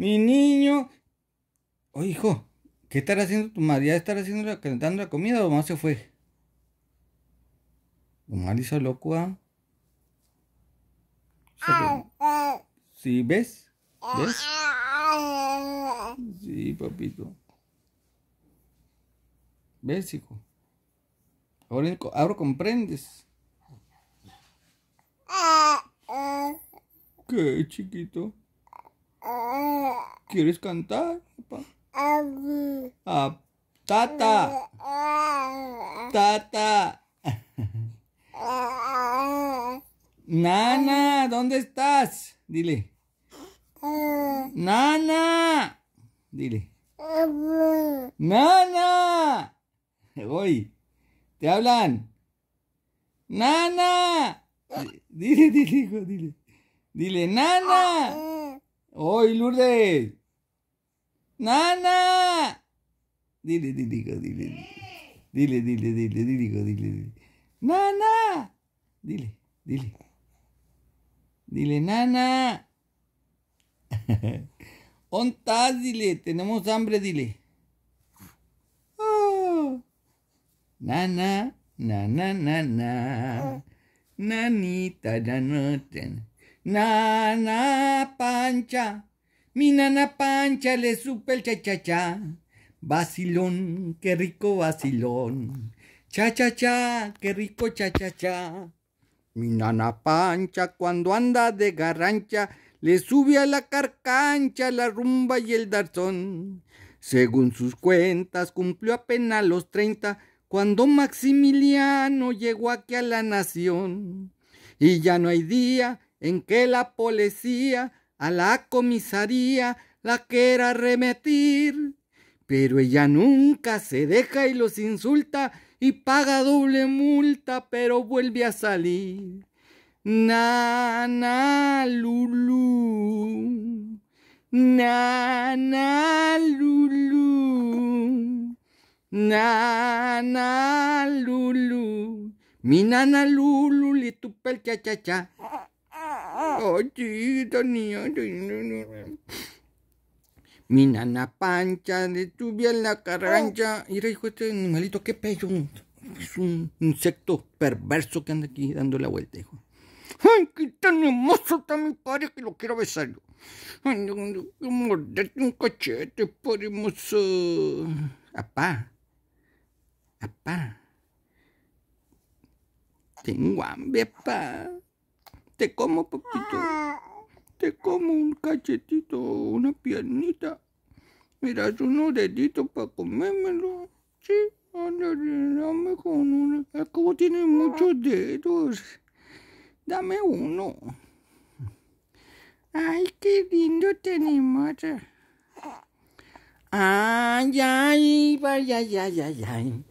Mi niño. O hijo, ¿qué estará haciendo tu madre? ¿Ya estará haciendo la, calentando la comida o más se fue? Omar hizo loco, ¿ah? ¿Sí ves? Sí, papito. ¿Ves, hijo? Ahora, ahora comprendes. ¿Qué, chiquito? ¿Quieres cantar, papá? Ah, ah, tata. Tata. Nana, ¿dónde estás? Dile. Nana. Dile. Nana. Voy. Te hablan. Nana. Dile, dile, hijo, dile. Dile, Nana. ¡Oy, Lourdes! ¡Nana! Dile, dile, dile, dile. Dile, dile, dile, dile, dile, dile. ¡Nana! Dile, dile. Dile, nana. ¿Ontas? Dile, tenemos hambre, dile. ¡Oh! Nana, nana, nana. Nanita, nanita. Nana Pancha, mi nana Pancha le supe el cha-cha-cha. Vacilón, qué rico vacilón. Cha-cha-cha, qué rico cha-cha-cha. Mi nana Pancha cuando anda de garrancha le sube a la carcancha la rumba y el darzón. Según sus cuentas cumplió apenas los treinta cuando Maximiliano llegó aquí a la nación. Y ya no hay día en que la policía a la comisaría la quiera remetir. Pero ella nunca se deja y los insulta y paga doble multa, pero vuelve a salir. Na, na, lulu. Na, na, lulu. Na, na, lulu. Mi nana lulu, cha, cha, cha tan Mi nana pancha de en la carrancha. Mira, hijo, este animalito, qué pecho. Es un insecto perverso que anda aquí dando la vuelta, hijo. ¡Ay, qué tan hermoso está mi padre que lo quiero besar! ¡Ay, no, un cachete, padre hermoso! ¡Apá! ¡Apá! Tengo hambre, apá. Te como, papito. Te como un cachetito, una piernita. Mira, unos deditos para comérmelo. Sí, dame con uno. Es como tiene muchos dedos. Dame uno. Ay, qué lindo tenemos. Este ay, ay, ay, ay, ay, ay, ay.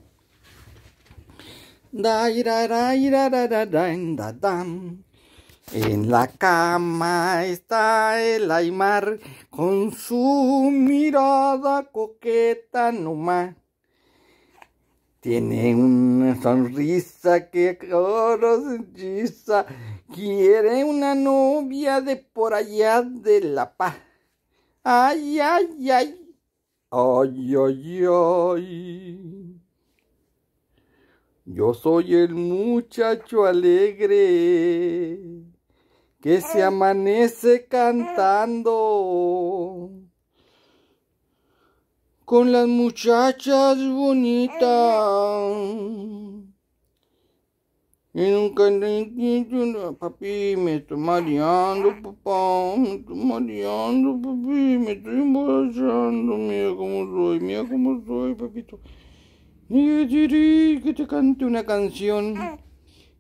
Da, ira, da, da, da, da, da, da. En la cama está el Aymar con su mirada coqueta nomás. Tiene una sonrisa que coro se Quiere una novia de por allá de La Paz. Ay, ay, ay. Ay, ay, ay. Yo soy el muchacho alegre que se amanece cantando con las muchachas bonitas. Y nunca papi, me estoy mareando, papá, me estoy mareando, papi, me estoy emborrachando, mira cómo soy, mira cómo soy, papito. Que te cante una canción.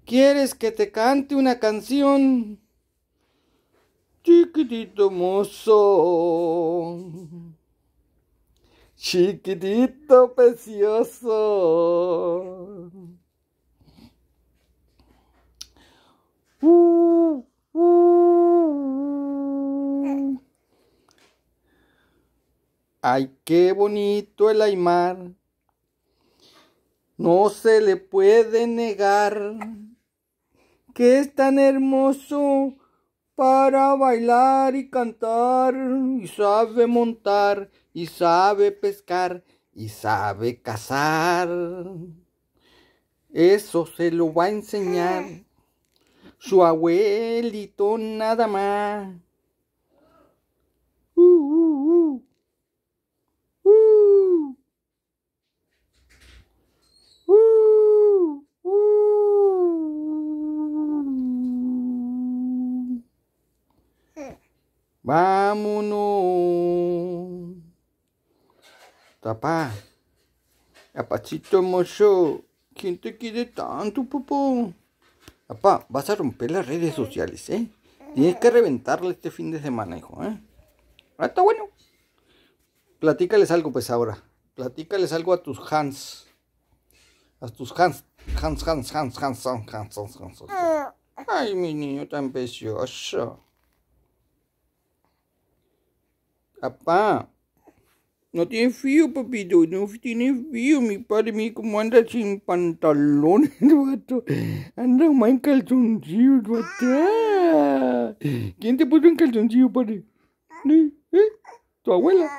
¿Quieres que te cante una canción? chiquitito mozo, chiquitito precioso. Uh, uh. Ay, qué bonito el aymar, no se le puede negar que es tan hermoso para bailar y cantar, y sabe montar, y sabe pescar, y sabe cazar. Eso se lo va a enseñar mm. su abuelito nada más. Vámonos. Papá. Apachito mocho. ¿Quién te quiere tanto, papá? Papá, vas a romper las redes sociales, ¿eh? Tienes que reventarle este fin de semana, hijo, ¿eh? Ah, está bueno. Platícales algo, pues, ahora. Platícales algo a tus Hans. A tus Hans. Hans, Hans, Hans, Hans, Hans, Hans, Hans, Hans. Hans. Mm. Ay, mi niño tan precioso. Papá, no tiene frío, papito, no tiene frío. Mi padre, mi cómo anda sin pantalones, vato. Anda más en calzoncillos, vato. Ah. ¿Quién te puso en calzoncillo, padre? ¿Eh? ¿Eh? ¿Tu abuela?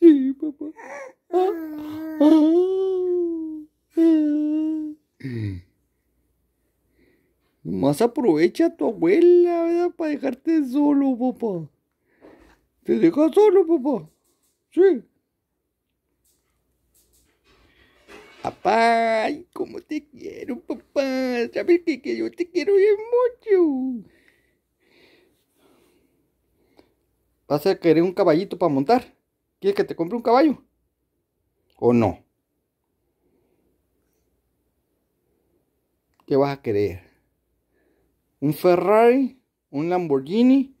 Sí, papá. Ah. Ah. Más aprovecha tu abuela, ¿verdad? Para dejarte solo, papá. Te dejas solo, papá. Sí. Papá, cómo te quiero, papá. Sabes que, que yo te quiero bien mucho. ¿Vas a querer un caballito para montar? ¿Quieres que te compre un caballo? ¿O no? ¿Qué vas a querer? ¿Un Ferrari? ¿Un Lamborghini?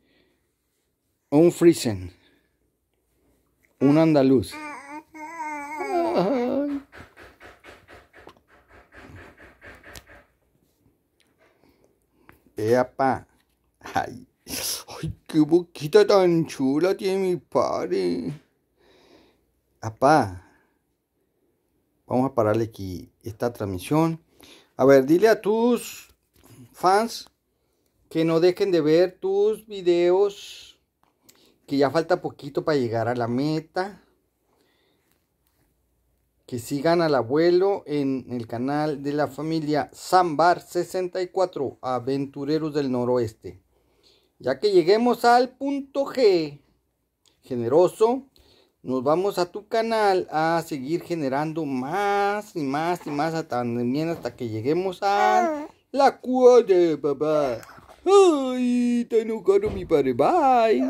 Un Friesen. Un andaluz. Eh, Epa. Ay. Ay, qué boquita tan chula tiene mi padre. Apá. Vamos a pararle aquí esta transmisión. A ver, dile a tus fans que no dejen de ver tus videos que ya falta poquito para llegar a la meta. Que sigan al abuelo en el canal de la familia Zambar 64, Aventureros del Noroeste. Ya que lleguemos al punto G, generoso, nos vamos a tu canal a seguir generando más y más y más hasta también hasta que lleguemos a la cuadra, papá. Ay, te enojaron mi padre, bye.